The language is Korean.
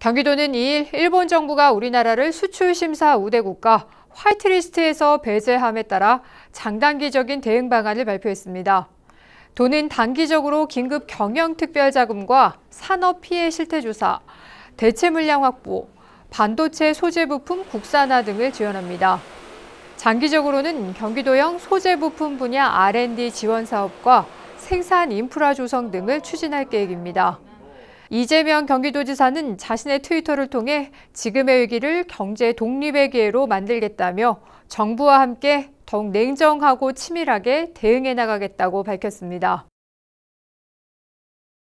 경기도는 2일 일본 정부가 우리나라를 수출심사 우대국가 화이트리스트에서 배제함에 따라 장단기적인 대응 방안을 발표했습니다. 도는 단기적으로 긴급 경영특별자금과 산업 피해 실태조사, 대체 물량 확보, 반도체 소재 부품 국산화 등을 지원합니다. 장기적으로는 경기도형 소재 부품 분야 R&D 지원 사업과 생산 인프라 조성 등을 추진할 계획입니다. 이재명 경기도지사는 자신의 트위터를 통해 지금의 위기를 경제 독립의 기회로 만들겠다며 정부와 함께 더욱 냉정하고 치밀하게 대응해 나가겠다고 밝혔습니다.